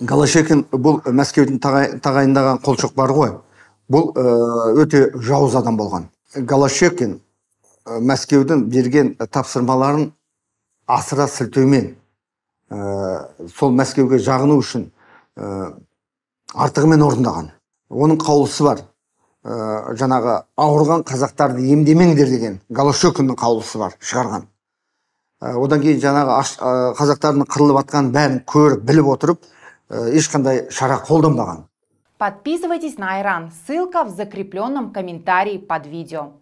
голощекин бұл э, мәскеудің тағайындаған қолшық бар ғой бұл э, өте жауыз адам болған голощекин э, мәскеудің берген тапсырмаларын асыра сілтеумен сол мәскеуге жағыну үшін ә, артығымен орындаған оның қаулысы бар ә, жаңағы ауырған қазақтарды емдемеңдер деген голощекиннің қаулысы бар шығарған одан кейін жаңағы қазақтардың қырылып жатқанын бәрін көріп біліп отырып Э, ешқандай шара қолданбаған подписывайтесь на айран ссылка в закрепленном комментарии под видео